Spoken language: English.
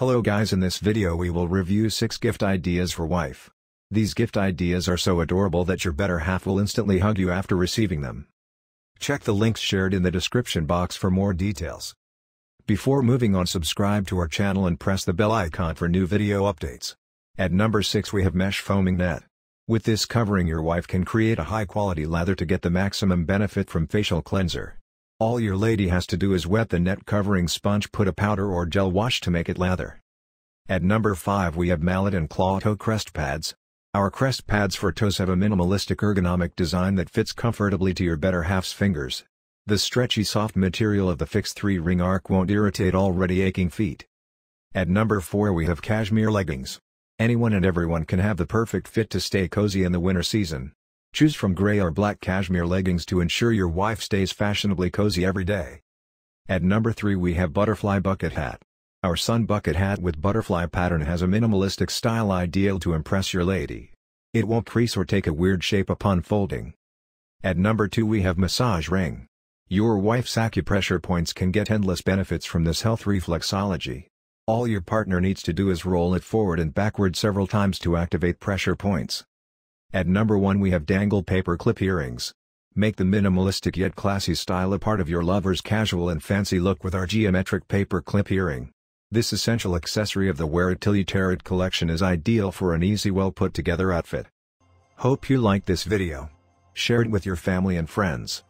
Hello guys in this video we will review 6 gift ideas for wife. These gift ideas are so adorable that your better half will instantly hug you after receiving them. Check the links shared in the description box for more details. Before moving on subscribe to our channel and press the bell icon for new video updates. At number 6 we have mesh foaming net. With this covering your wife can create a high quality lather to get the maximum benefit from facial cleanser. All your lady has to do is wet the net covering sponge put a powder or gel wash to make it lather. At number 5 we have mallet and claw toe crest pads. Our crest pads for toes have a minimalistic ergonomic design that fits comfortably to your better half's fingers. The stretchy soft material of the fixed three-ring arc won't irritate already aching feet. At number 4 we have cashmere leggings. Anyone and everyone can have the perfect fit to stay cozy in the winter season. Choose from gray or black cashmere leggings to ensure your wife stays fashionably cozy every day. At number 3 we have Butterfly Bucket Hat. Our sun bucket hat with butterfly pattern has a minimalistic style ideal to impress your lady. It won't crease or take a weird shape upon folding. At number 2 we have Massage Ring. Your wife's acupressure points can get endless benefits from this health reflexology. All your partner needs to do is roll it forward and backward several times to activate pressure points. At number 1 we have dangle paperclip earrings. Make the minimalistic yet classy style a part of your lover's casual and fancy look with our geometric paperclip earring. This essential accessory of the Wear It Till You Tear It collection is ideal for an easy well put together outfit. Hope you liked this video. Share it with your family and friends.